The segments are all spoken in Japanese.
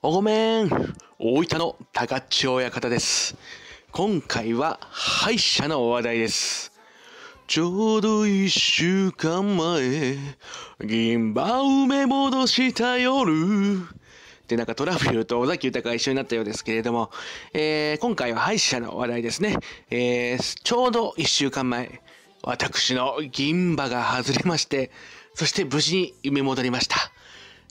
おごめん大分の高千ち親方です。今回は敗者の話題です。ちょうど一週間前、銀歯埋め戻した夜。で、なんかトラィルと尾崎豊が一緒になったようですけれども、えー、今回は敗者の話題ですね。えー、ちょうど一週間前、私の銀歯が外れまして、そして無事に埋め戻りました。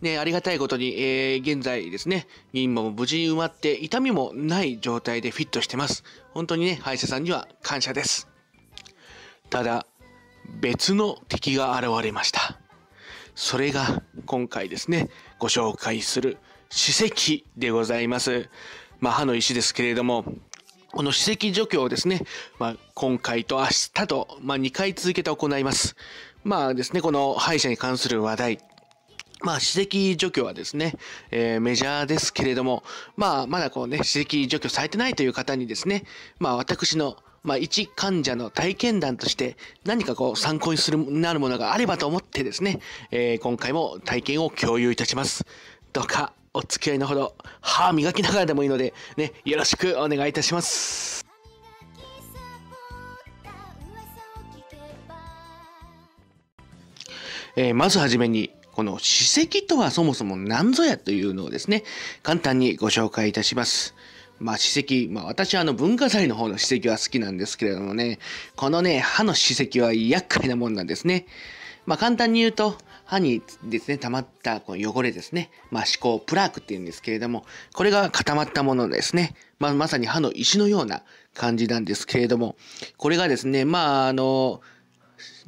ね、ありがたいことに、えー、現在ですね、任務も無事に埋まって痛みもない状態でフィットしてます。本当にね、歯医者さんには感謝です。ただ、別の敵が現れました。それが今回ですね、ご紹介する史跡でございます。まあ、歯の石ですけれども、この史跡除去をですね、まあ、今回と明日と、まあ、2回続けて行います。まあですね、この歯医者に関する話題、まあ、史跡除去はですね、えー、メジャーですけれども、まあ、まだこうね、歯石除去されてないという方にですね、まあ、私の、まあ、一患者の体験談として、何かこう、参考にする、なるものがあればと思ってですね、えー、今回も体験を共有いたします。どうか、お付き合いのほど、歯磨きながらでもいいので、ね、よろしくお願いいたします。えー、まずはじめに、この史跡とはそもそも何ぞやというのをですね、簡単にご紹介いたします。まあ史跡、まあ私はあの文化財の方の史跡は好きなんですけれどもね、このね、歯の史跡は厄介なもんなんですね。まあ簡単に言うと、歯にですね、溜まったこの汚れですね。まあ、歯垢、プラークって言うんですけれども、これが固まったものですね。まあ、まさに歯の石のような感じなんですけれども、これがですね、まあ、あの、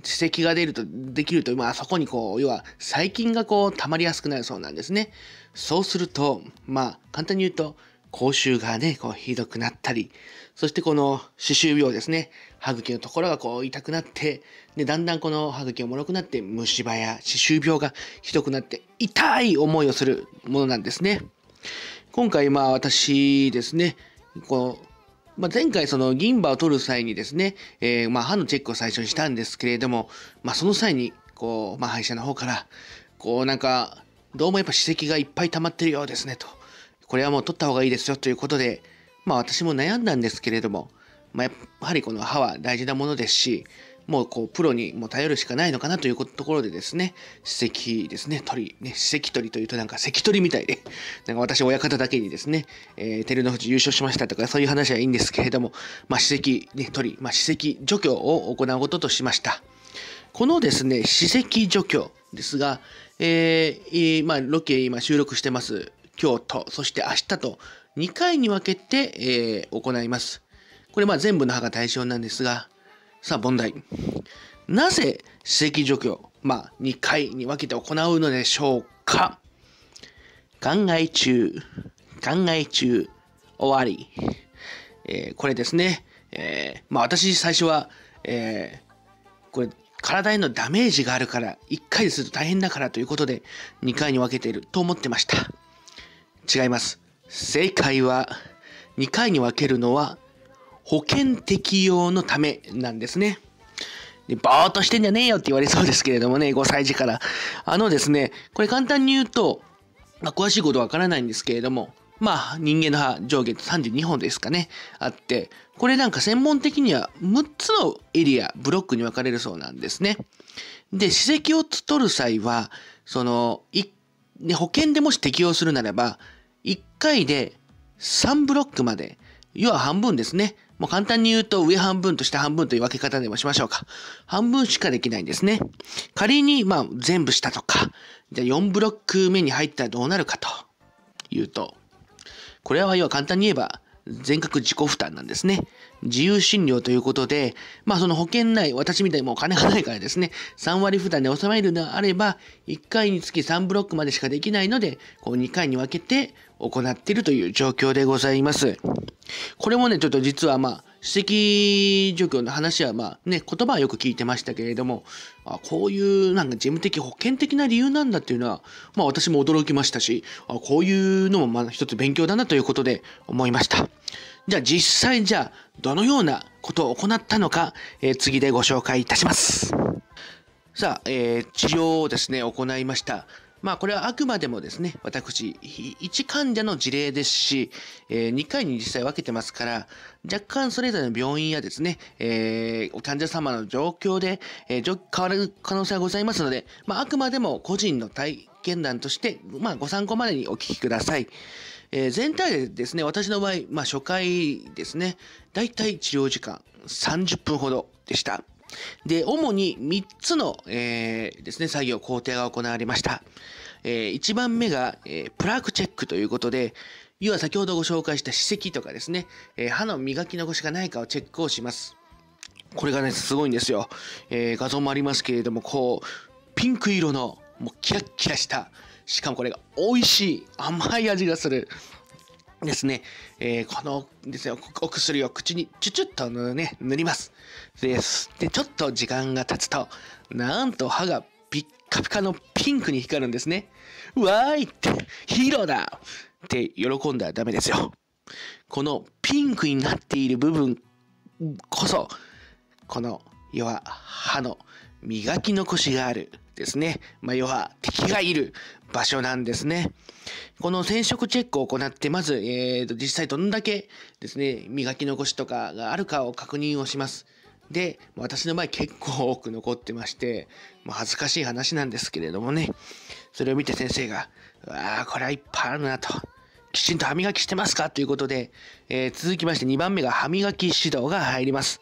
歯石が出ると、できると、まあそこにこう、要は細菌がこう溜まりやすくなるそうなんですね。そうすると、まあ簡単に言うと、口臭がね、こうひどくなったり、そしてこの歯周病ですね、歯茎のところがこう痛くなって、で、だんだんこの歯茎が脆くなって虫歯や歯周病がひどくなって痛い思いをするものなんですね。今回まあ私ですね、このまあ、前回その銀歯を取る際にですね、えー、まあ歯のチェックを最初にしたんですけれども、まあ、その際にこう、まあ、歯医者の方からこうなんかどうもやっぱ歯石がいっぱい溜まってるようですねとこれはもう取った方がいいですよということで、まあ、私も悩んだんですけれども、まあ、やっぱりこの歯は大事なものですし、もうこうプロにもう頼るしかないのかなというところでですね、史跡ですね、鳥、ね、史跡鳥というとなんか関取みたいで、なんか私親方だけにですね、えー、照ノ富士優勝しましたとかそういう話はいいんですけれども、まあ、史跡、ね、り、まあ、史跡除去を行うこととしました。このですね、史跡除去ですが、えー、まあ、ロケ今収録してます。今日と、そして明日と2回に分けて、えー、行います。これまあ全部の歯が対象なんですが、さあ問題。なぜ歯石除去、まあ、2回に分けて行うのでしょうか考え中、考え中、終わり。えー、これですね。えー、まあ私最初は、えー、これ体へのダメージがあるから、1回ですると大変だからということで、2回に分けていると思ってました。違います。正解は、2回に分けるのは保険適用のためなんですね。で、ぼーっとしてんじゃねえよって言われそうですけれどもね、5歳児から。あのですね、これ簡単に言うと、まあ、詳しいことはわからないんですけれども、まあ、人間の歯上下32本ですかね、あって、これなんか専門的には6つのエリア、ブロックに分かれるそうなんですね。で、歯石を取る際は、その、ね、保険でもし適用するならば、1回で3ブロックまで、要は半分ですね、もう簡単に言うと上半分と下半分という分け方でもしましょうか。半分しかできないんですね。仮に、まあ、全部下とか、じゃあ4ブロック目に入ったらどうなるかというと、これは要は簡単に言えば、全額自己負担なんですね。自由診療ということで、まあその保険内、私みたいにもう金がないからですね、3割負担で収めるのであれば、1回につき3ブロックまでしかできないので、こう2回に分けて行っているという状況でございます。これもね、ちょっと実はまあ、指摘状況の話は、まあね、言葉はよく聞いてましたけれども、あこういうなんか事務的保険的な理由なんだっていうのは、まあ私も驚きましたし、あこういうのもまあ一つ勉強だなということで思いました。じゃあ実際じゃあどのようなことを行ったのか、えー、次でご紹介いたします。さあ、えー、治療をですね、行いました。まあこれはあくまでもですね、私、1患者の事例ですし、えー、2回に実際分けてますから、若干それぞれの病院やですね、えー、患者様の状況で、えー、変わる可能性がございますので、まああくまでも個人の体験談として、まあご参考までにお聞きください。えー、全体でですね、私の場合、まあ初回ですね、だいたい治療時間30分ほどでした。で、主に3つの、えー、ですね、作業、工程が行われました。えー、1番目が、えー、プラークチェックということで、要は先ほどご紹介した歯石とかですね、えー、歯の磨き残しがないかをチェックをします。これがね、すごいんですよ。えー、画像もありますけれども、こう、ピンク色の、もうキラッキラした、しかもこれが美味しい、甘い味がする。ですね、えー、このですね、お薬を口にチュチュッとね、塗ります。です。で、ちょっと時間が経つと、なんと歯がピッカピカのピンクに光るんですね。わーいってヒーローだって喜んだらダメですよ。このピンクになっている部分こそ、この、要は歯の磨き残しがあるですね、まあ、要は敵がいる場所なんですね。この染色チェックを行って、まず、えー、と実際どんだけですね、磨き残しとかがあるかを確認をします。で、私の場合結構多く残ってまして、もう恥ずかしい話なんですけれどもね、それを見て先生が、うわあ、これはいっぱいあるなと。きちんと歯磨きしてますかということで、えー、続きまして2番目が歯磨き指導が入ります。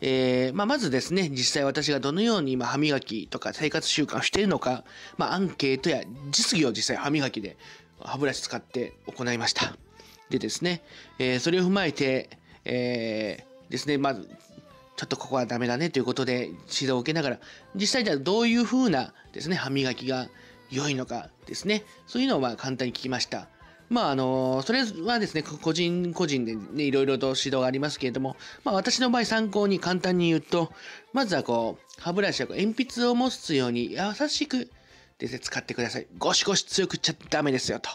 えー、まあ、まずですね、実際私がどのように今歯磨きとか生活習慣をしているのか、まあ、アンケートや実技を実際歯磨きで歯ブラシ使って行いました。でですね、えー、それを踏まえて、えー、ですね、まず、ちょっとここはダメだねということで指導を受けながら、実際じゃどういう風なですね、歯磨きが良いのかですね、そういうのをまあ簡単に聞きました。まああのそれはですね個人個人で、ね、いろいろと指導がありますけれども、まあ、私の場合参考に簡単に言うとまずはこう歯ブラシはこう鉛筆を持つように優しくですね使ってくださいゴシゴシ強くっちゃダメですよと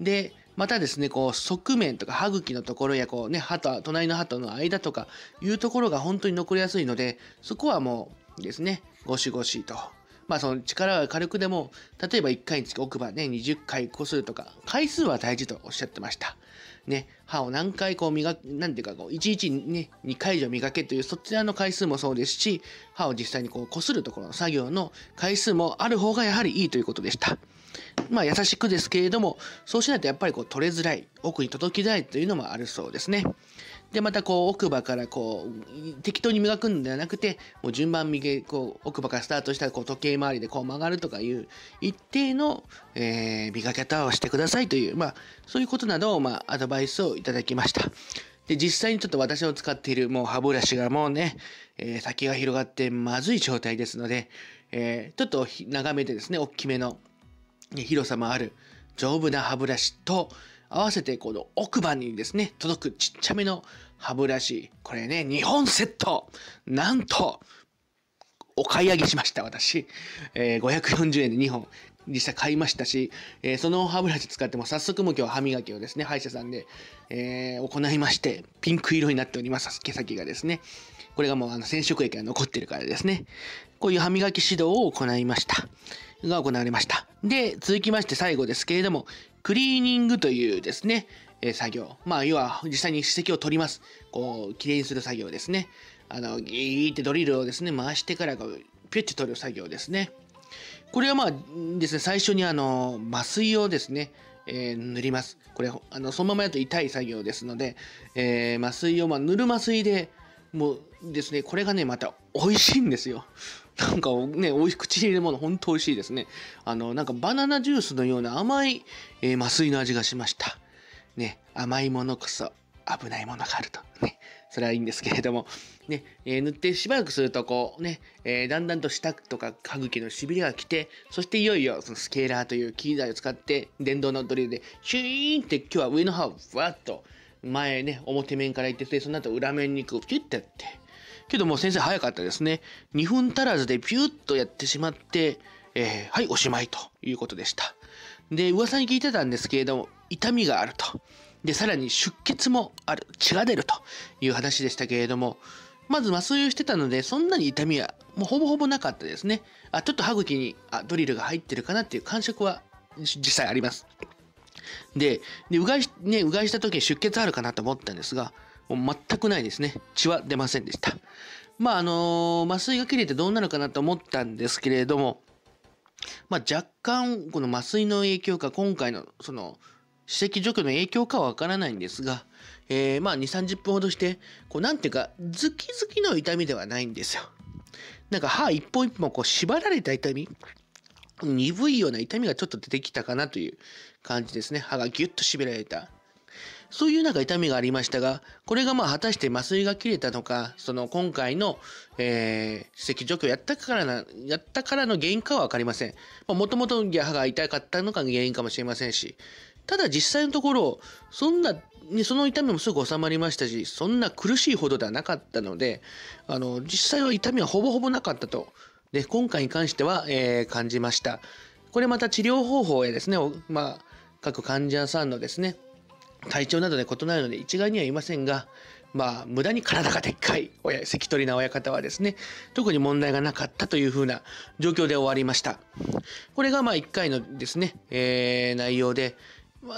でまたですねこう側面とか歯茎のところやこうね歯と隣の歯との間とかいうところが本当に残りやすいのでそこはもうですねゴシゴシとまあその力は軽くでも、例えば1回につき奥歯ね、20回こするとか、回数は大事とおっしゃってました。ね、歯を何回こう磨く、なんていうかこう、いちいちね、2回以上磨けというそちらの回数もそうですし、歯を実際にこう、こするところの作業の回数もある方がやはりいいということでした。まあ、優しくですけれども、そうしないとやっぱりこう取れづらい、奥に届きづらいというのもあるそうですね。で、またこう奥歯からこう、適当に磨くんではなくて、もう順番右、こう奥歯からスタートしたらこう時計回りでこう曲がるとかいう一定の、えー、磨き方をしてくださいという、まあ、そういうことなどを、まあ、アドバイスをいただきました。で、実際にちょっと私の使っているもう歯ブラシがもうね、えー、先が広がってまずい状態ですので、えー、ちょっと長めでですね、大きめの広さもある丈夫な歯ブラシと合わせてこの奥歯にですね届くちっちゃめの歯ブラシこれね2本セットなんとお買い上げしました私、えー、540円で2本実際買いましたし、えー、その歯ブラシ使っても早速も今日歯磨きをですね歯医者さんで、えー、行いましてピンク色になっております毛先がですねこれがもうあの染色液が残ってるからですねこういう歯磨き指導を行いましたが行われました。で、続きまして最後ですけれども、クリーニングというですね、え作業。まあ、要は実際に歯石を取ります。こう、きれいにする作業ですね。あの、ギーってドリルをですね、回してからこう、ピュッて取る作業ですね。これはまあですね、最初にあの、麻酔をですね、えー、塗ります。これ、あの、そのままると痛い作業ですので、えー、麻酔を、まあ、塗る麻酔で、もうですね、これがね、また美味しいんですよ。なんかね、おい口に入れるもの、ほんと美味しいですね。あの、なんかバナナジュースのような甘い、えー、麻酔の味がしました。ね、甘いものこそ危ないものがあると。ね、それはいいんですけれども、ね、えー、塗ってしばらくするとこう、ね、えー、だんだんと舌とか歯茎のしびれが来て、そしていよいよそのスケーラーという機材を使って、電動のドリルで、シューンって今日は上の歯をふわっと、前ね、表面から行ってて、その後裏面にこう、キュッてやって、けども先生早かったですね。2分足らずでピューッとやってしまって、えー、はい、おしまいということでした。で、噂に聞いてたんですけれども、痛みがあると。で、さらに出血もある。血が出るという話でしたけれども、まず麻酔をしてたので、そんなに痛みはもうほぼほぼなかったですね。あ、ちょっと歯茎にあドリルが入ってるかなっていう感触は実際あります。で、でうがいし、ね、うがいした時に出血あるかなと思ったんですが、全くないですね。血は出ませんでした。まあ、あのー、麻酔が切れてどうなるかなと思ったんですけれども、まあ、若干、この麻酔の影響か、今回の、その、歯石除去の影響かはわからないんですが、えー、まあ、2、30分ほどして、こう、なんていうか、ズキズキの痛みではないんですよ。なんか、歯一本一本、こう、縛られた痛み鈍いような痛みがちょっと出てきたかなという感じですね。歯がギュッと縛られた。そういうなんか痛みがありましたが、これがまあ果たして麻酔が切れたのか、その今回の、えー、歯石除去やったからな、やったからの原因かはわかりません。もともと歯が痛かったのが原因かもしれませんし、ただ実際のところ、そんな、ね、その痛みもすぐ収まりましたし、そんな苦しいほどではなかったので、あの、実際は痛みはほぼほぼなかったと、で、今回に関しては、えー、感じました。これまた治療方法やですね、まあ、各患者さんのですね、体調などで異なるので一概には言いませんが、まあ、無駄に体がでっかい親関取な親方はですね特に問題がなかったというふうな状況で終わりましたこれがまあ1回のですね、えー、内容で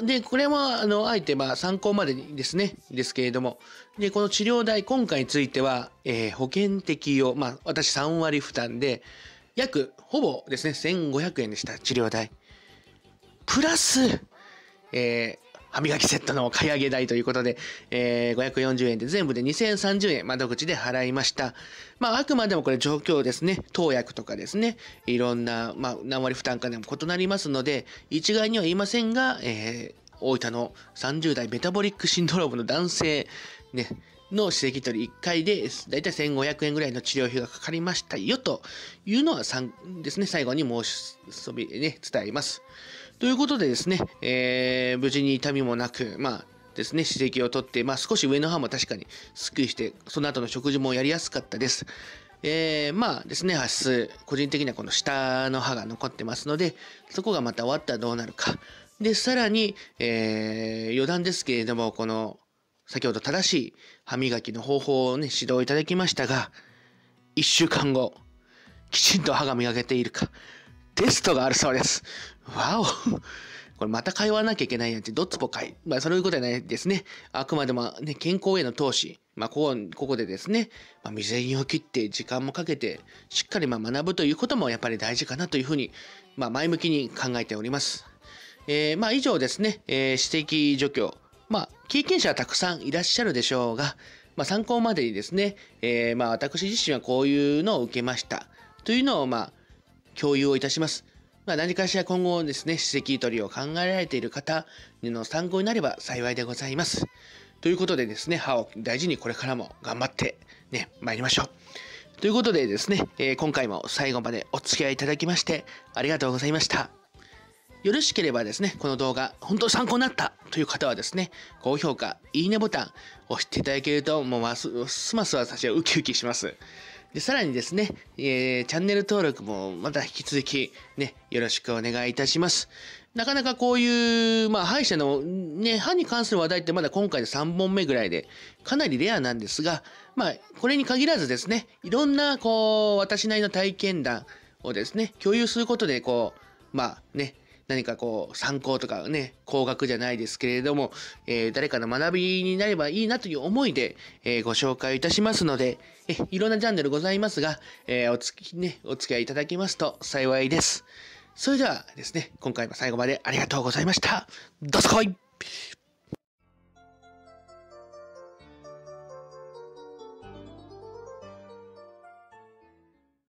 でこれはあのあえてまあ参考までにですねですけれどもでこの治療代今回については、えー、保険適用、まあ、私3割負担で約ほぼですね1500円でした治療代プラス、えー、歯磨きセットの買い上げ代ということで、えー、540円で全部で2030円窓口で払いました。まあ、あくまでもこれ状況ですね。投薬とかですね。いろんな、まあ、何割負担かでも異なりますので、一概には言いませんが、えー、大分の30代メタボリックシンドロームの男性、ね、の歯石取り1回で、だいたい1500円ぐらいの治療費がかかりましたよ、というのは、ですね、最後に申し、そび、ね、伝えます。ということでですね、えー、無事に痛みもなく、まあ、ですね、歯石を取って、まあ、少し上の歯も確かにすっきりして、その後の食事もやりやすかったです。えー、まあですね、明日、個人的にはこの下の歯が残ってますので、そこがまた終わったらどうなるか。で、さらに、えー、余談ですけれども、この、先ほど正しい歯磨きの方法をね、指導いただきましたが、1週間後、きちんと歯が磨けているか、テストがあるそうです。わおこれまた通わなきゃいけないなんて、どっつぼかい。まあ、そういうことはないですね。あくまでも、ね、健康への投資。まあ、こう、ここでですね、まあ、未然を切って時間もかけて、しっかりま学ぶということもやっぱり大事かなというふうに、まあ、前向きに考えております。えー、まあ、以上ですね、えー、指摘除去。まあ、経験者はたくさんいらっしゃるでしょうが、まあ、参考までにですね、えー、まあ、私自身はこういうのを受けました。というのを、まあ、共有をいたします。まあ、何かしら今後ですね、史跡取りを考えられている方の参考になれば幸いでございます。ということでですね、歯を大事にこれからも頑張ってね、参りましょう。ということでですね、えー、今回も最後までお付き合いいただきましてありがとうございました。よろしければですね、この動画、本当参考になったという方はですね、高評価、いいねボタン、押していただけると、もうます、ますます私はウキウキします。で、さらにですね、えー、チャンネル登録もまた引き続き、ね、よろしくお願いいたします。なかなかこういう、まあ、歯医者の、ね、歯に関する話題ってまだ今回で3本目ぐらいで、かなりレアなんですが、まあ、これに限らずですね、いろんな、こう、私なりの体験談をですね、共有することで、こう、まあね、何かこう、参考とかね、高額じゃないですけれども、えー、誰かの学びになればいいなという思いで、えー、ご紹介いたしますので、え、いろんなジャンルございますが、えー、おつき、ね、お付き合いいただきますと幸いです。それではですね、今回も最後までありがとうございました。どすこい